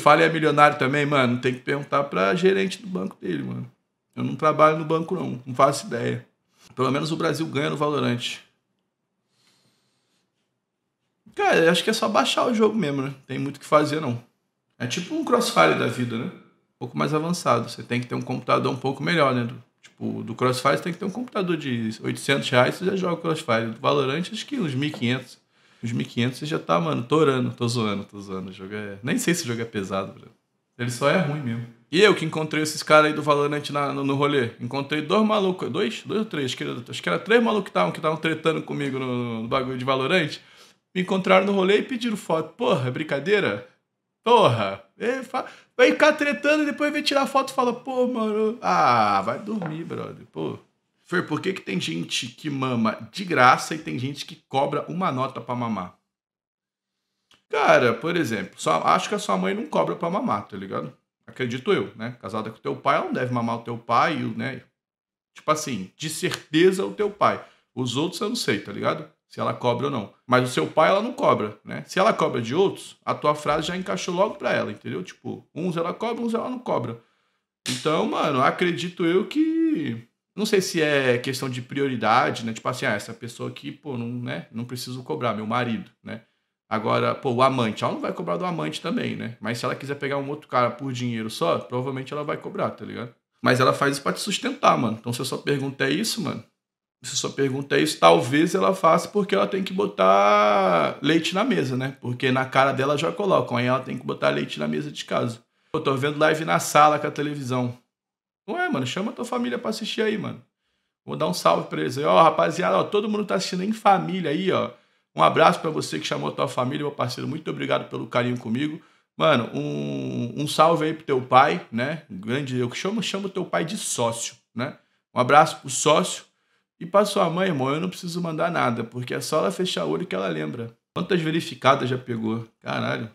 fala e é milionário também, mano, tem que perguntar pra gerente do banco dele, mano. Eu não trabalho no banco, não. Não faço ideia. Pelo menos o Brasil ganha no Valorante. Cara, acho que é só baixar o jogo mesmo, né? Tem muito o que fazer, não. É tipo um crossfire da vida, né? Um pouco mais avançado. Você tem que ter um computador um pouco melhor, né? Do, tipo, do crossfire você tem que ter um computador de 800 reais, você já joga crossfire. Do Valorant, acho que uns 1.500. Os 1500 você já tá, mano, torando. Tô zoando, tô zoando. O jogo é... Nem sei se o jogo é pesado, bro. Ele só é ruim mesmo. E eu que encontrei esses caras aí do Valorant na, no, no rolê. Encontrei dois malucos, dois? Dois ou três? Acho que era, três malucos que estavam que tretando comigo no, no, bagulho de Valorant. Me encontraram no rolê e pediram foto. Porra, é brincadeira? Porra! É, fa... Vai ficar tretando e depois vem tirar foto e fala, pô, mano. Ah, vai dormir, brother. Pô. Fer, por que, que tem gente que mama de graça e tem gente que cobra uma nota para mamar? Cara, por exemplo, só, acho que a sua mãe não cobra para mamar, tá ligado? Acredito eu, né? Casada com teu pai, ela não deve mamar o teu pai, né? Tipo assim, de certeza o teu pai. Os outros eu não sei, tá ligado? Se ela cobra ou não. Mas o seu pai ela não cobra, né? Se ela cobra de outros, a tua frase já encaixou logo pra ela, entendeu? Tipo, uns ela cobra, uns ela não cobra. Então, mano, acredito eu que não sei se é questão de prioridade, né? Tipo assim, ah, essa pessoa aqui, pô, não, né? Não preciso cobrar, meu marido, né? Agora, pô, o amante, ela não vai cobrar do amante também, né? Mas se ela quiser pegar um outro cara por dinheiro só, provavelmente ela vai cobrar, tá ligado? Mas ela faz isso pra te sustentar, mano. Então se a sua pergunta é isso, mano, se a sua pergunta é isso, talvez ela faça porque ela tem que botar leite na mesa, né? Porque na cara dela já colocam, aí ela tem que botar leite na mesa de casa. Pô, tô vendo live na sala com a televisão. Não é, mano. Chama tua família para assistir aí, mano. Vou dar um salve pra eles aí. Ó, rapaziada, ó, todo mundo tá assistindo em família aí, ó. Um abraço para você que chamou tua família, meu parceiro. Muito obrigado pelo carinho comigo. Mano, um, um salve aí pro teu pai, né? Grande, eu chamo, chamo teu pai de sócio, né? Um abraço pro sócio. E pra sua mãe, irmão, eu não preciso mandar nada, porque é só ela fechar o olho que ela lembra. Quantas verificadas já pegou? Caralho.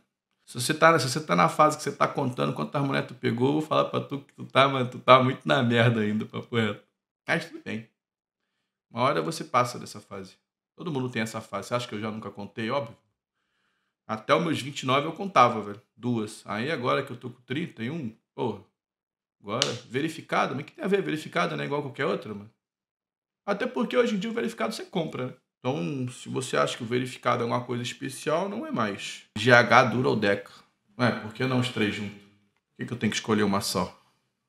Se você tá, se você tá na fase que você tá contando quantas mulheres tu pegou, eu vou falar pra tu que tu tá, mano, tu tá muito na merda ainda, papo reto. Mas tudo bem. Uma hora você passa dessa fase. Todo mundo tem essa fase. Você acha que eu já nunca contei? Óbvio. Até os meus 29 eu contava, velho. Duas. Aí agora que eu tô com 31, porra. Agora, verificado? Mas que tem a ver? Verificado não é igual qualquer outra, mano. Até porque hoje em dia o verificado você compra, né? Então, se você acha que o verificado é alguma coisa especial, não é mais. GH dura ou DECA. Ué, por que não os três juntos? Por que, que eu tenho que escolher uma só?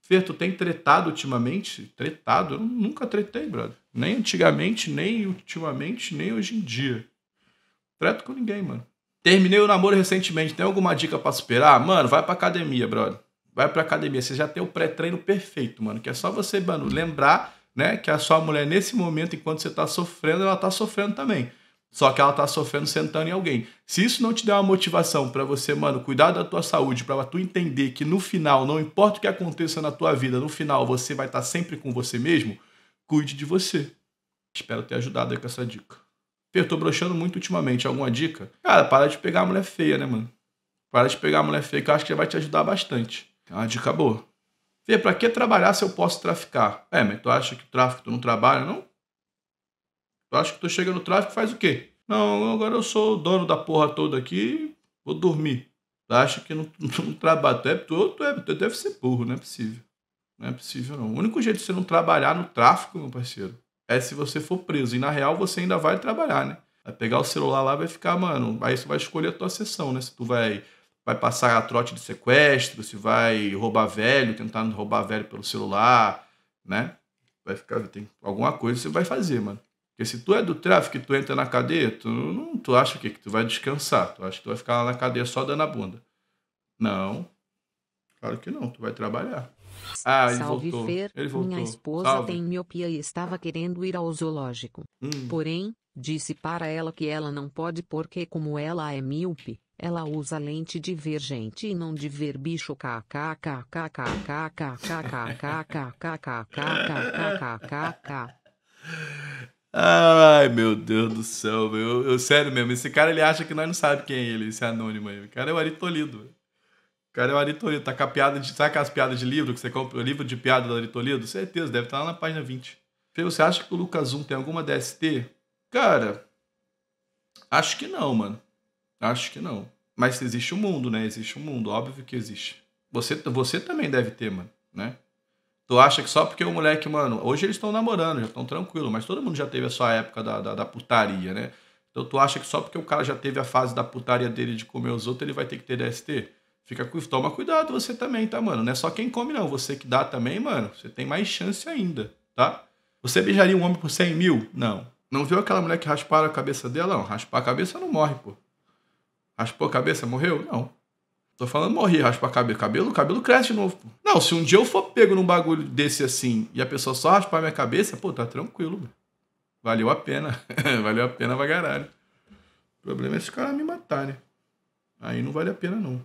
Fer, tu tem tretado ultimamente? Tretado? Eu nunca tretei, brother. Nem antigamente, nem ultimamente, nem hoje em dia. Treto com ninguém, mano. Terminei o namoro recentemente. Tem alguma dica para superar? Ah, mano, vai pra academia, brother. Vai pra academia. Você já tem o pré-treino perfeito, mano. Que é só você, mano, lembrar né? Que a sua mulher, nesse momento, enquanto você está sofrendo, ela está sofrendo também. Só que ela está sofrendo sentando em alguém. Se isso não te der uma motivação para você, mano, cuidar da tua saúde, para tu entender que no final, não importa o que aconteça na tua vida, no final você vai estar tá sempre com você mesmo, cuide de você. Espero ter ajudado aí com essa dica. eu tô broxando muito ultimamente. Alguma dica? Cara, para de pegar a mulher feia, né, mano? Para de pegar a mulher feia, que eu acho que já vai te ajudar bastante. É uma dica boa. Fê, para que trabalhar se eu posso traficar? É, mas tu acha que o tráfico tu não trabalha, não? Tu acha que tu chega no tráfico e faz o quê? Não, agora eu sou o dono da porra toda aqui, vou dormir. Tu acha que não, não, não trabalha? Tu, é, tu, tu, é, tu deve ser burro, não é possível. Não é possível, não. O único jeito de você não trabalhar no tráfico, meu parceiro, é se você for preso. E na real você ainda vai trabalhar, né? Vai pegar o celular lá vai ficar, mano. Aí você vai escolher a tua sessão, né? Se tu vai vai passar a trote de sequestro, se vai roubar velho, tentar roubar velho pelo celular, né? Vai ficar, tem alguma coisa você vai fazer, mano. Porque se tu é do tráfico e tu entra na cadeia, tu não tu acha o quê? Que tu vai descansar, tu acha que tu vai ficar lá na cadeia só dando a bunda. Não. Claro que não, tu vai trabalhar. Ah, ele Salve voltou. Fer, ele voltou. Minha esposa Salve. tem miopia e estava querendo ir ao zoológico. Hum. Porém, disse para ela que ela não pode porque como ela é míope, ela usa lente divergente e não diver bicho de, ver bicho piadas Acho que não. Mas existe um mundo, né? Existe um mundo, óbvio que existe. Você, você também deve ter, mano, né? Tu acha que só porque o moleque, mano, hoje eles estão namorando, já estão tranquilo, mas todo mundo já teve a sua época da, da, da, putaria, né? Então tu acha que só porque o cara já teve a fase da putaria dele de comer os outros, ele vai ter que ter DST? Fica, com, toma cuidado você também, tá, mano? Não é só quem come, não. Você que dá também, mano, você tem mais chance ainda, tá? Você beijaria um homem por 100 mil? Não. Não viu aquela mulher que rasparam a cabeça dela? Não, raspar a cabeça não morre, pô. Raspou a cabeça, morreu? Não. Tô falando morrer, raspa cabeça, Cabelo, cabelo cresce de novo. Pô. Não, se um dia eu for pego num bagulho desse assim e a pessoa só raspar minha cabeça, pô, tá tranquilo. Valeu a pena. Valeu a pena pra O problema é esse cara me matar, né? Aí não vale a pena, não.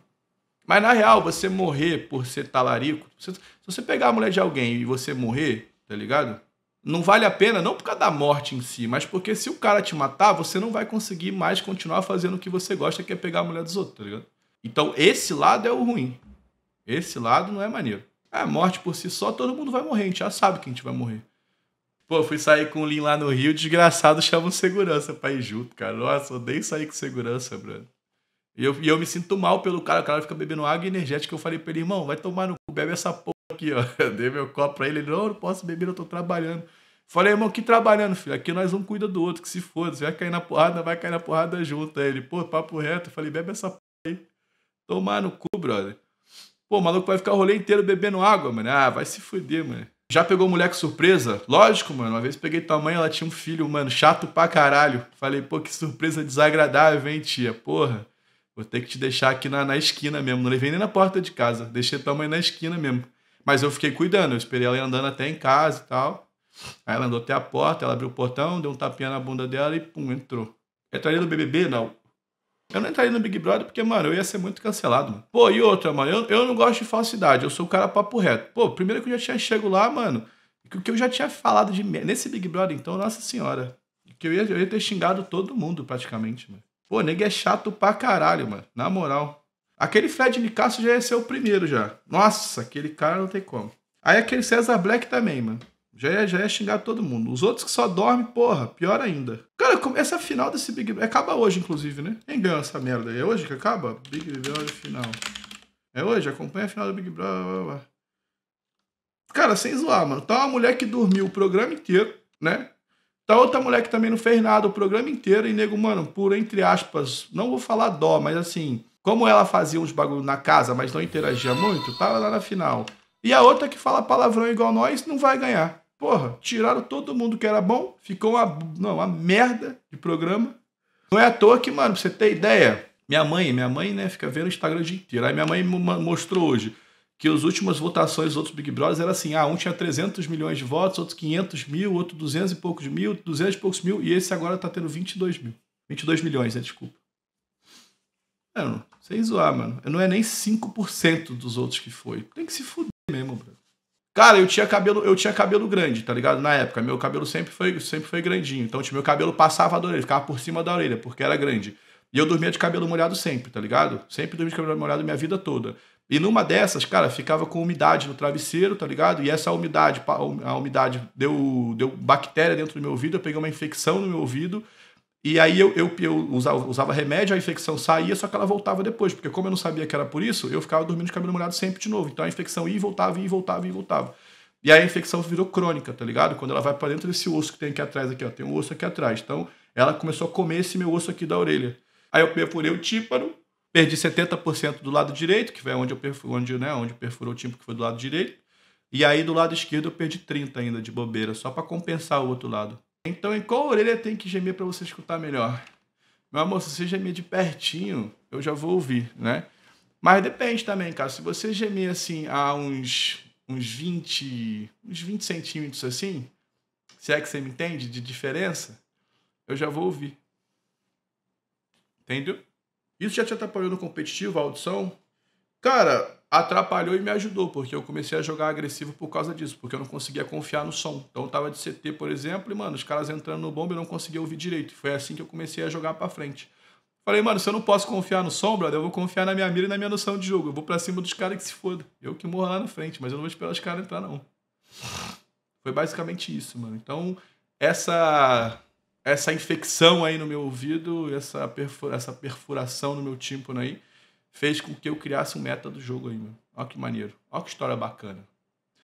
Mas na real, você morrer por ser talarico. Se você pegar a mulher de alguém e você morrer, tá ligado? não vale a pena, não por causa da morte em si, mas porque se o cara te matar, você não vai conseguir mais continuar fazendo o que você gosta, que é pegar a mulher dos outros, tá ligado? Então, esse lado é o ruim. Esse lado não é maneiro. A morte por si só, todo mundo vai morrer, a gente já sabe que a gente vai morrer. Pô, fui sair com o Lin lá no Rio, desgraçado, chamam segurança pra ir junto, cara. Nossa, odeio sair com segurança, Bruno. E eu, e eu me sinto mal pelo cara, o cara fica bebendo água energética. Eu falei pra ele, irmão, vai tomar no cu, bebe essa porra aqui, ó. Eu dei meu copo pra ele, ele, não, não posso beber, eu tô trabalhando. Falei, irmão, que trabalhando, filho. Aqui nós um cuida do outro, que se foda. Se vai cair na porrada, vai cair na porrada junto. Aí ele, pô, papo reto. Eu falei, bebe essa porra aí. Tomar no cu, brother. Pô, o maluco vai ficar o rolê inteiro bebendo água, mano. Ah, vai se fuder, mano. Já pegou moleque surpresa? Lógico, mano. Uma vez peguei tua mãe, ela tinha um filho, mano, chato pra caralho. Falei, pô, que surpresa desagradável, hein, tia? Porra. Vou ter que te deixar aqui na, na esquina mesmo. Não levei nem na porta de casa. Deixei tua mãe na esquina mesmo. Mas eu fiquei cuidando, eu esperei ela ir andando até em casa e tal. Aí ela andou até a porta, ela abriu o portão, deu um tapinha na bunda dela e pum, entrou. entraria no BBB? Não. Eu não entraria no Big Brother porque, mano, eu ia ser muito cancelado, mano. Pô, e outra, mano, eu, eu não gosto de falsidade, eu sou o cara papo reto. Pô, primeiro que eu já tinha chego lá, mano, que o que eu já tinha falado de nesse Big Brother, então, nossa senhora. Que eu ia, eu ia ter xingado todo mundo, praticamente, mano. Pô, nega é chato pra caralho, mano. Na moral. Aquele Fred Nicasso já ia ser o primeiro já. Nossa, aquele cara não tem como. Aí aquele César Black também, mano. Já ia, já ia xingar todo mundo. Os outros que só dormem, porra, pior ainda. Cara, essa final desse Big Brother. Acaba hoje, inclusive, né? Quem ganha essa merda? É hoje que acaba? Big Brother final. É hoje, acompanha a final do Big Brother. Cara, sem zoar, mano. Tá uma mulher que dormiu o programa inteiro, né? Tá outra mulher que também não fez nada o programa inteiro. E nego, mano, por entre aspas, não vou falar dó, mas assim como ela fazia uns bagulho na casa, mas não interagia muito, tava lá na final. E a outra que fala palavrão igual nós não vai ganhar. Porra, tiraram todo mundo que era bom, ficou uma, não, uma merda de programa. Não é à toa que, mano, pra você ter ideia, minha mãe, minha mãe, né, fica vendo o Instagram o dia inteiro. Aí minha mãe mostrou hoje que as últimas votações dos outros Big Brothers era assim, ah, um tinha 300 milhões de votos, outro 500 mil, outro 200 e poucos mil, 200 e poucos mil, e esse agora tá tendo 22 mil. 22 milhões, né, desculpa. Não, sem zoar, mano. Eu não é nem 5% dos outros que foi. Tem que se fuder mesmo, bro. Cara, eu tinha cabelo, eu tinha cabelo grande, tá ligado? Na época, meu cabelo sempre foi, sempre foi grandinho. Então, tipo, meu cabelo passava da orelha, ficava por cima da orelha, porque era grande. E eu dormia de cabelo molhado sempre, tá ligado? Sempre dormi de cabelo molhado minha vida toda. E numa dessas, cara, ficava com umidade no travesseiro, tá ligado? E essa umidade, a umidade deu, deu bactéria dentro do meu ouvido, eu peguei uma infecção no meu ouvido e aí eu, eu, eu usava, usava, remédio, a infecção saía, só que ela voltava depois, porque como eu não sabia que era por isso, eu ficava dormindo de cabelo molhado sempre de novo. Então a infecção ia e voltava, ia e voltava, ia e voltava. E aí a infecção virou crônica, tá ligado? Quando ela vai para dentro desse osso que tem aqui atrás, aqui, ó, tem um osso aqui atrás. Então ela começou a comer esse meu osso aqui da orelha. Aí eu perfurei o tímpano, perdi 70% do lado direito, que foi onde eu perfurou, onde, né, onde perfurou o tímpano, que foi do lado direito. E aí do lado esquerdo eu perdi 30 ainda de bobeira, só para compensar o outro lado. Então, em qual orelha tem que gemer para você escutar melhor? Meu amor, se você gemer de pertinho, eu já vou ouvir, né? Mas depende também, cara. Se você gemer assim a uns, uns 20, uns 20 centímetros assim, se é que você me entende de diferença, eu já vou ouvir. Entendeu? Isso já te atrapalhou no competitivo, a audição? Cara, atrapalhou e me ajudou, porque eu comecei a jogar agressivo por causa disso, porque eu não conseguia confiar no som. Então eu tava de CT, por exemplo, e, mano, os caras entrando no bomba e não conseguia ouvir direito. Foi assim que eu comecei a jogar pra frente. Falei, mano, se eu não posso confiar no som, brother, eu vou confiar na minha mira e na minha noção de jogo. Eu vou pra cima dos caras que se foda. Eu que morro lá na frente, mas eu não vou esperar os caras entrar, não. Foi basicamente isso, mano. Então, essa essa infecção aí no meu ouvido, essa, perfura, essa perfuração no meu tímpano aí, fez com que eu criasse um meta do jogo aí, mano Olha que maneiro. Olha que história bacana.